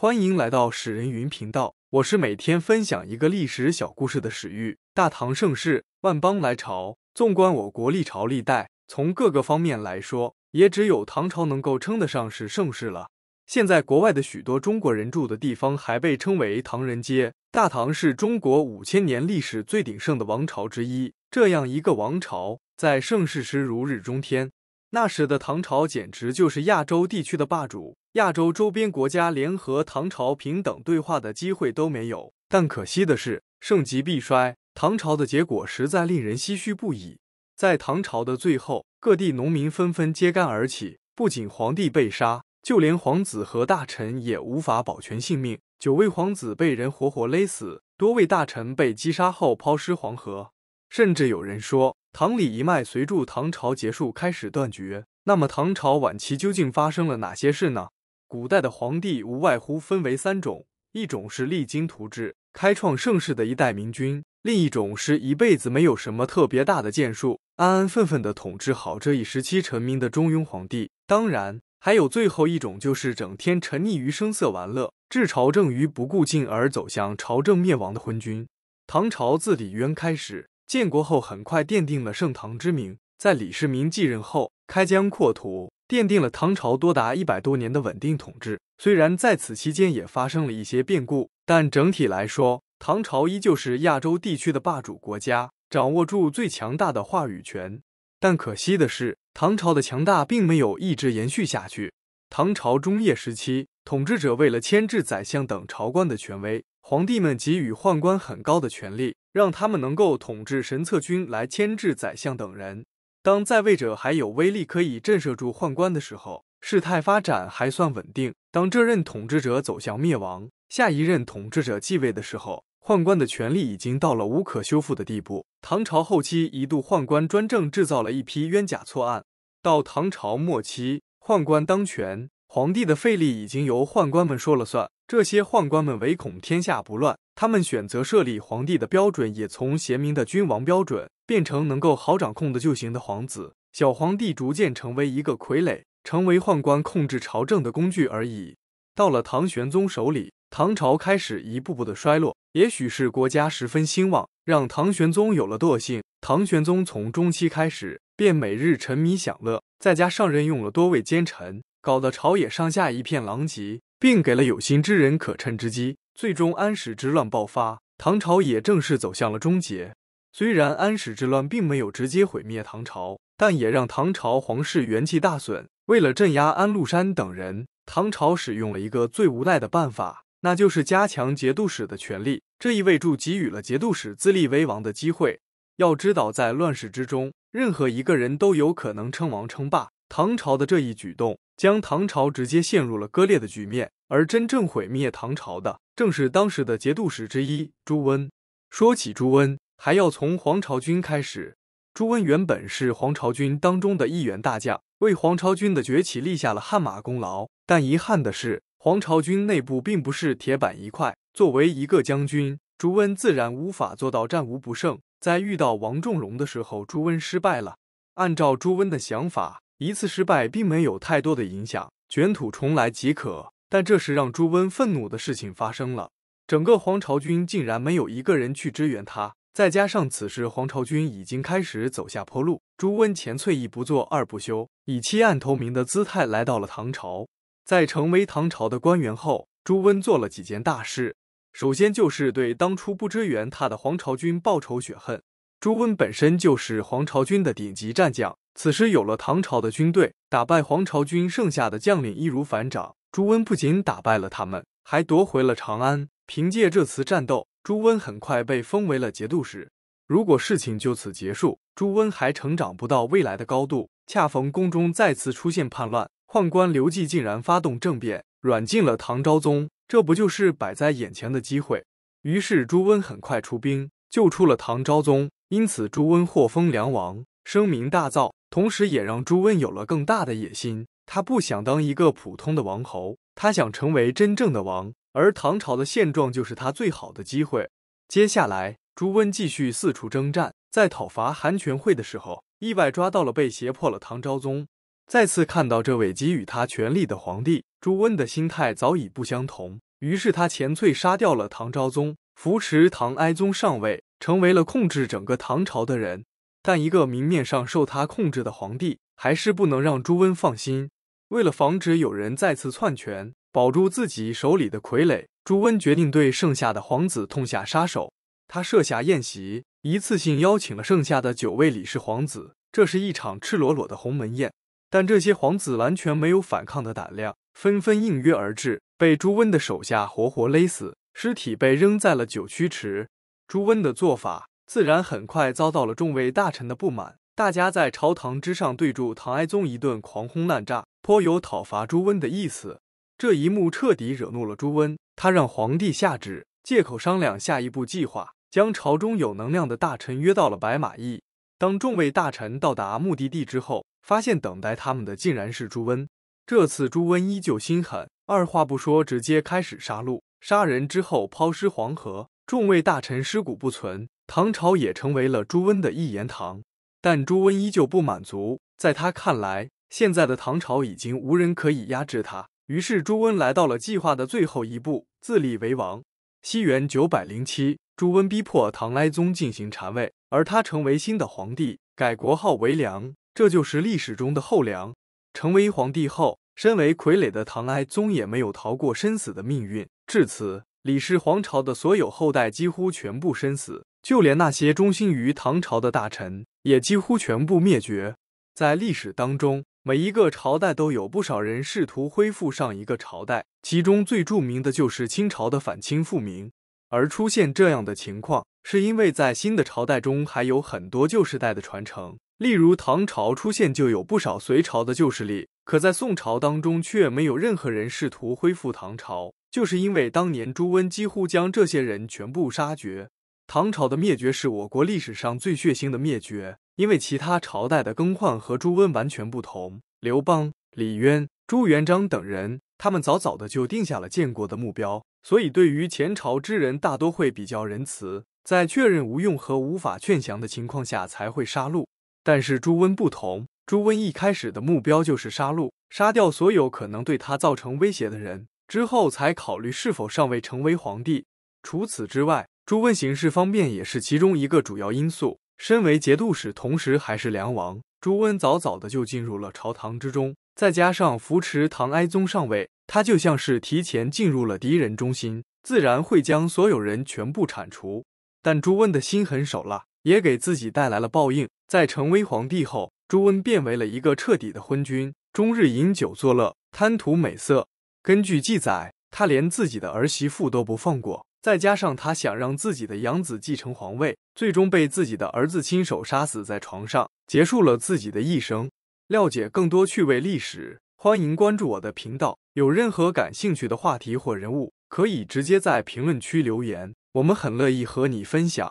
欢迎来到史人云频道，我是每天分享一个历史小故事的史玉。大唐盛世，万邦来朝。纵观我国历朝历代，从各个方面来说，也只有唐朝能够称得上是盛世了。现在国外的许多中国人住的地方还被称为唐人街。大唐是中国五千年历史最鼎盛的王朝之一，这样一个王朝在盛世时如日中天，那时的唐朝简直就是亚洲地区的霸主。亚洲周边国家联合唐朝平等对话的机会都没有，但可惜的是盛极必衰，唐朝的结果实在令人唏嘘不已。在唐朝的最后，各地农民纷纷揭竿而起，不仅皇帝被杀，就连皇子和大臣也无法保全性命，九位皇子被人活活勒死，多位大臣被击杀后抛尸黄河，甚至有人说唐李一脉随著唐朝结束开始断绝。那么唐朝晚期究竟发生了哪些事呢？古代的皇帝无外乎分为三种：一种是励精图治、开创盛世的一代明君；另一种是一辈子没有什么特别大的建树，安安分分的统治好这一时期臣民的中庸皇帝；当然，还有最后一种就是整天沉溺于声色玩乐，置朝政于不顾，进而走向朝政灭亡的昏君。唐朝自李渊开始建国后，很快奠定了盛唐之名。在李世民继任后，开疆扩土，奠定了唐朝多达一百多年的稳定统治。虽然在此期间也发生了一些变故，但整体来说，唐朝依旧是亚洲地区的霸主国家，掌握住最强大的话语权。但可惜的是，唐朝的强大并没有一直延续下去。唐朝中叶时期，统治者为了牵制宰相等朝官的权威，皇帝们给予宦官很高的权力，让他们能够统治神策军来牵制宰相等人。当在位者还有威力可以震慑住宦官的时候，事态发展还算稳定。当这任统治者走向灭亡，下一任统治者继位的时候，宦官的权力已经到了无可修复的地步。唐朝后期一度宦官专政，制造了一批冤假错案。到唐朝末期，宦官当权，皇帝的废立已经由宦官们说了算。这些宦官们唯恐天下不乱。他们选择设立皇帝的标准，也从贤明的君王标准变成能够好掌控的就行的皇子。小皇帝逐渐成为一个傀儡，成为宦官控制朝政的工具而已。到了唐玄宗手里，唐朝开始一步步的衰落。也许是国家十分兴旺，让唐玄宗有了惰性。唐玄宗从中期开始便每日沉迷享乐，再加上任用了多位奸臣，搞得朝野上下一片狼藉，并给了有心之人可乘之机。最终，安史之乱爆发，唐朝也正式走向了终结。虽然安史之乱并没有直接毁灭唐朝，但也让唐朝皇室元气大损。为了镇压安禄山等人，唐朝使用了一个最无奈的办法，那就是加强节度使的权力。这一位助给予了节度使自立为王的机会。要知道，在乱世之中，任何一个人都有可能称王称霸。唐朝的这一举动，将唐朝直接陷入了割裂的局面。而真正毁灭唐朝的，正是当时的节度使之一朱温。说起朱温，还要从黄巢军开始。朱温原本是黄巢军当中的一员大将，为黄巢军的崛起立下了汗马功劳。但遗憾的是，黄巢军内部并不是铁板一块。作为一个将军，朱温自然无法做到战无不胜。在遇到王仲荣的时候，朱温失败了。按照朱温的想法，一次失败并没有太多的影响，卷土重来即可。但这时，让朱温愤怒的事情发生了：整个黄巢军竟然没有一个人去支援他。再加上此时黄巢军已经开始走下坡路，朱温前脆一不做二不休，以弃暗投明的姿态来到了唐朝。在成为唐朝的官员后，朱温做了几件大事。首先就是对当初不支援他的黄巢军报仇雪恨。朱温本身就是黄巢军的顶级战将，此时有了唐朝的军队，打败黄巢军剩下的将领易如反掌。朱温不仅打败了他们，还夺回了长安。凭借这次战斗，朱温很快被封为了节度使。如果事情就此结束，朱温还成长不到未来的高度。恰逢宫中再次出现叛乱，宦官刘季竟然发动政变，软禁了唐昭宗。这不就是摆在眼前的机会？于是朱温很快出兵救出了唐昭宗，因此朱温获封梁王，声名大噪，同时也让朱温有了更大的野心。他不想当一个普通的王侯，他想成为真正的王。而唐朝的现状就是他最好的机会。接下来，朱温继续四处征战，在讨伐韩全会的时候，意外抓到了被胁迫了唐昭宗。再次看到这位给予他权力的皇帝，朱温的心态早已不相同。于是他前脆杀掉了唐昭宗，扶持唐哀宗上位，成为了控制整个唐朝的人。但一个明面上受他控制的皇帝，还是不能让朱温放心。为了防止有人再次篡权，保住自己手里的傀儡，朱温决定对剩下的皇子痛下杀手。他设下宴席，一次性邀请了剩下的九位李氏皇子。这是一场赤裸裸的鸿门宴，但这些皇子完全没有反抗的胆量，纷纷应约而至，被朱温的手下活活勒死，尸体被扔在了九曲池。朱温的做法自然很快遭到了众位大臣的不满，大家在朝堂之上对住唐哀宗一顿狂轰滥炸。颇有讨伐朱温的意思，这一幕彻底惹怒了朱温，他让皇帝下旨，借口商量下一步计划，将朝中有能量的大臣约到了白马驿。当众位大臣到达目的地之后，发现等待他们的竟然是朱温。这次朱温依旧心狠，二话不说，直接开始杀戮，杀人之后抛尸黄河，众位大臣尸骨不存，唐朝也成为了朱温的一言堂。但朱温依旧不满足，在他看来。现在的唐朝已经无人可以压制他，于是朱温来到了计划的最后一步，自立为王。西元九百零七，朱温逼迫唐哀宗进行禅位，而他成为新的皇帝，改国号为梁，这就是历史中的后梁。成为皇帝后，身为傀儡的唐哀宗也没有逃过身死的命运。至此，李氏皇朝的所有后代几乎全部身死，就连那些忠心于唐朝的大臣也几乎全部灭绝。在历史当中。每一个朝代都有不少人试图恢复上一个朝代，其中最著名的就是清朝的反清复明。而出现这样的情况，是因为在新的朝代中还有很多旧时代的传承。例如唐朝出现就有不少隋朝的旧势力，可在宋朝当中却没有任何人试图恢复唐朝，就是因为当年朱温几乎将这些人全部杀绝。唐朝的灭绝是我国历史上最血腥的灭绝。因为其他朝代的更换和朱温完全不同，刘邦、李渊、朱元璋等人，他们早早的就定下了建国的目标，所以对于前朝之人大多会比较仁慈，在确认无用和无法劝降的情况下才会杀戮。但是朱温不同，朱温一开始的目标就是杀戮，杀掉所有可能对他造成威胁的人，之后才考虑是否尚未成为皇帝。除此之外，朱温行事方便也是其中一个主要因素。身为节度使，同时还是梁王朱温，早早的就进入了朝堂之中。再加上扶持唐哀宗上位，他就像是提前进入了敌人中心，自然会将所有人全部铲除。但朱温的心狠手辣也给自己带来了报应。在成为皇帝后，朱温变为了一个彻底的昏君，终日饮酒作乐，贪图美色。根据记载，他连自己的儿媳妇都不放过。再加上他想让自己的养子继承皇位，最终被自己的儿子亲手杀死在床上，结束了自己的一生。了解更多趣味历史，欢迎关注我的频道。有任何感兴趣的话题或人物，可以直接在评论区留言，我们很乐意和你分享。